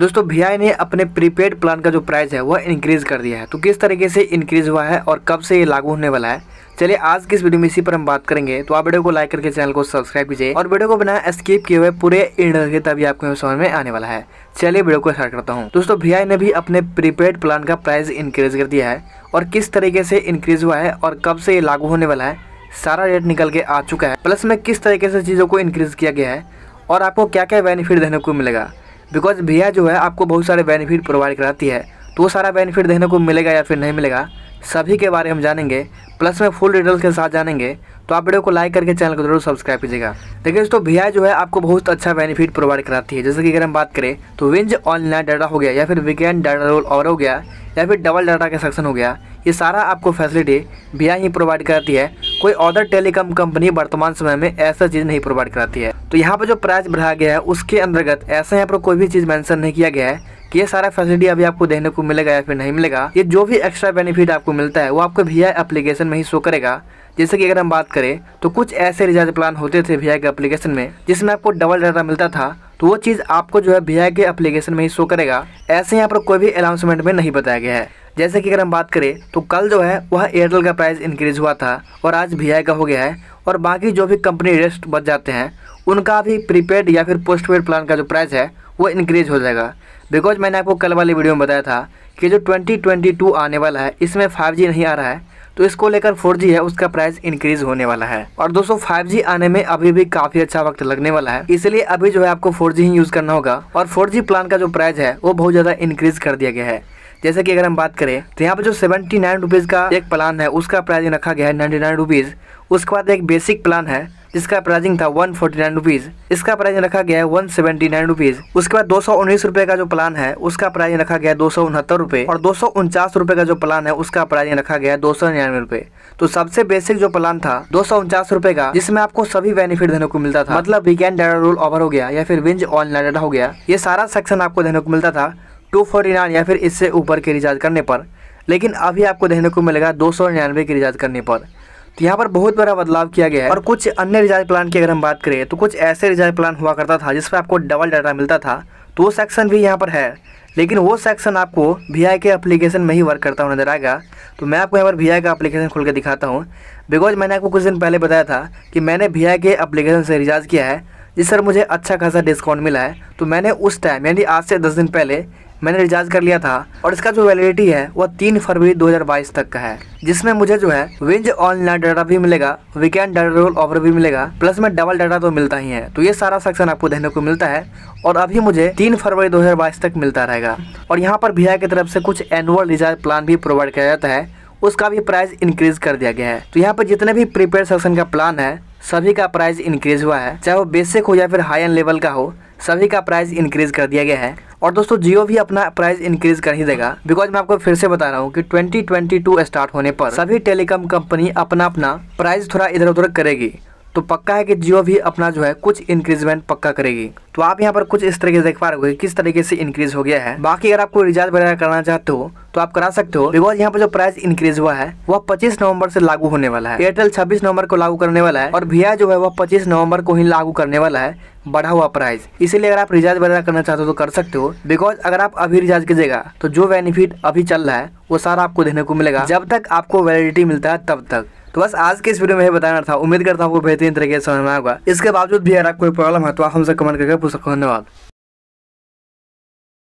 दोस्तों भी ने अपने प्रीपेड प्लान का जो प्राइस है वह इंक्रीज़ कर दिया है तो किस तरीके से इंक्रीज़ हुआ है और कब से ये लागू होने वाला है चलिए आज की इस वीडियो में इसी पर हम बात करेंगे तो आप वीडियो को लाइक करके चैनल को सब्सक्राइब कीजिए और वीडियो को बिना स्किप किए हुए पूरे इंडिया तभी आपको समझ में आने वाला है चलिए वीडियो को स्टार्ट करता हूँ दोस्तों भी ने भी अपने प्रीपेड प्लान का प्राइस इंक्रीज़ कर दिया है और किस तरीके से इंक्रीज़ हुआ है और कब से ये लागू होने वाला है सारा रेट निकल के आ चुका है प्लस में किस तरीके से चीज़ों को इंक्रीज़ किया गया है और आपको क्या क्या बेनिफिट देने को मिलेगा बिकॉज भैया जो है आपको बहुत सारे बेनिफिट प्रोवाइड कराती है तो वो सारा बेनिफिट देखने को मिलेगा या फिर नहीं मिलेगा सभी के बारे में हम जानेंगे प्लस में फुल डिटेल्स के साथ जानेंगे तो आप वीडियो को लाइक करके चैनल को जरूर सब्सक्राइब कीजिएगा देखिए दोस्तों भैया जो है आपको बहुत अच्छा बेनिफिट प्रोवाइड कराती है जैसे कि अगर हम बात करें तो विंज ऑनलाइन डाटा हो गया या फिर वीकेंड डाटा रोल और हो गया या फिर डबल डाटा का सेक्शन हो गया ये सारा आपको फैसिलिटी भैया ही प्रोवाइड करती है कोई अदर टेलीकॉम कंपनी वर्तमान समय में ऐसा चीज़ नहीं प्रोवाइड कराती है तो यहाँ पर जो प्राइस बढ़ाया गया है उसके अंतर्गत ऐसा यहाँ पर कोई भी चीज़ मैंसन नहीं किया गया है कि ये सारा फैसिलिटी अभी आपको देखने को मिलेगा या फिर नहीं मिलेगा ये जो भी एक्स्ट्रा बेनिफिट आपको मिलता है वो आपको भैया एप्लीकेशन में ही शो करेगा जैसे कि अगर हम बात करें तो कुछ ऐसे रिचार्ज प्लान होते थे भैया के एप्लीकेशन में जिसमें आपको डबल डाटा मिलता था तो वो चीज़ आपको जो है भैया के एप्लीकेशन में ही शो करेगा ऐसे यहाँ पर कोई भी अनाउंसमेंट में नहीं बताया गया है जैसे कि अगर हम बात करें तो कल जो है वह एयरटेल का प्राइस इंक्रीज हुआ था और आज वी का हो गया है और बाकी जो भी कंपनी रेस्ट बच जाते हैं उनका भी प्रीपेड या फिर पेड प्लान का जो प्राइस है वो इंक्रीज हो जाएगा बिकॉज मैंने आपको कल वाली वीडियो में बताया था कि जो 2022 आने वाला है इसमें 5G नहीं आ रहा है तो इसको लेकर 4G है उसका प्राइस इंक्रीज होने वाला है और दोस्तों 5G आने में अभी भी काफी अच्छा वक्त लगने वाला है इसलिए अभी जो है आपको 4G ही यूज करना होगा और 4G प्लान का जो प्राइस है वो बहुत ज्यादा इंक्रीज कर दिया गया है जैसे कि अगर हम बात करें तो यहाँ पर जो सेवेंटी नाइन रुपीज़ का एक प्लान है उसका प्राइजिंग रखा गया है नाइन्टी नाइन रुपीज़ उसके बाद एक बेसिक प्लान है जिसका प्राइसिंग था वन फोर्टी नाइन रुपीज़ इसका प्राइस रखा गया है वन सेवेंटी नाइन रुपीज़ उसके बाद दो सौ उन्नीस रुपये का जो प्लान है उसका प्राइस रखा गया है दो सौ उनहत्तर रुपये और दो सौ उनचास रुपये का जो प्लान है उसका प्राइस रखा गया है दो सौ निन्यानवे रुपये तो सबसे बेसिक जो प्लान था दो सौ उनचास रुपये का जिसमें आपको सभी बेनिफिट देने को मिलता था मतलब वीकेंड डाटा रूल ओवर हो गया या फिर विंज ऑनलाइन डाटा हो गया ये सारा सेक्शन आपको देने को मिलता था टू नाइन या फिर इससे ऊपर के रिचार्ज करने पर लेकिन अभी आपको देखने को मिलेगा दो सौ निन्यानवे के रिचार्ज करने पर तो यहाँ पर बहुत बड़ा बदलाव किया गया है और कुछ अन्य रिचार्ज प्लान की अगर हम बात करें तो कुछ ऐसे रिचार्ज प्लान हुआ करता था जिस पर आपको डबल डाटा मिलता था तो वो सेक्शन भी यहाँ पर है लेकिन वो सेक्शन आपको वी आई के अप्लीकेशन में ही वर्क करता हुआ नजर आएगा तो मैं आपको यहाँ पर वी आई का अप्लीकेशन खोल के दिखाता हूँ बिकॉज मैंने आपको कुछ दिन पहले बताया था कि मैंने वी आई के अप्लीकेशन से रिचार्ज किया है जिस पर मुझे अच्छा खासा डिस्काउंट मिला है तो मैंने उस टाइम यानी आज से दस दिन पहले मैंने रिचार्ज कर लिया था और इसका जो वैलिडिटी है वह तीन फरवरी 2022 तक का है जिसमें मुझे जो है विंज ऑनलाइन डाटा भी मिलेगा वीकेंड डाटा रोल ऑफर भी मिलेगा प्लस में डबल डाटा तो मिलता ही है तो ये सारा सेक्शन आपको देखने को मिलता है और अभी मुझे तीन फरवरी दो तक मिलता रहेगा और यहाँ पर भीआ की तरफ से कुछ एनुअल रिचार्ज प्लान भी प्रोवाइड किया जाता है उसका भी प्राइस इंक्रीज कर दिया गया है तो यहाँ पर जितने भी प्रीपेड सेक्शन का प्लान है सभी का प्राइस इंक्रीज हुआ है चाहे वो बेसिक हो या फिर हाई एंड लेवल का हो सभी का प्राइस इंक्रीज़ कर दिया गया है और दोस्तों जियो भी अपना प्राइस इंक्रीज कर ही देगा बिकॉज मैं आपको फिर से बता रहा हूँ कि 2022 स्टार्ट होने पर सभी टेलीकॉम कंपनी अपना अपना प्राइस थोड़ा इधर उधर करेगी तो पक्का है कि जियो भी अपना जो है कुछ इंक्रीजमेंट पक्का करेगी तो आप यहाँ पर कुछ इस तरीके से देख पा रहे किस तरीके से इंक्रीज हो गया है बाकी अगर आपको रिचार्ज वगैरह करना चाहते हो तो आप करा सकते हो बिकॉज यहाँ पर जो प्राइस इंक्रीज हुआ है वह 25 नवंबर से लागू होने वाला है एयरटेल 26 नवंबर को लागू करने वाला है और भैया जो है वह 25 नवंबर को ही लागू करने वाला है बढ़ा हुआ प्राइस इसीलिए अगर आप रिचार्ज वगैरह करना चाहते हो तो कर सकते हो बिकॉज अगर आप अभी रिचार्ज कीजिएगा तो जो बेनिफिट अभी चल रहा है वो सारा आपको देखने को मिलेगा जब तक आपको वैलिडिटी मिलता है तब तक तो बस आज के इस वीडियो में बताना था उम्मीद करता हूँ बेहतरीन तरीके से समझ में आएगा इसके बावजूद भी अगर कोई प्रॉब्लम है तो आप हमसे कमेंट करके पूछ सकते धन्यवाद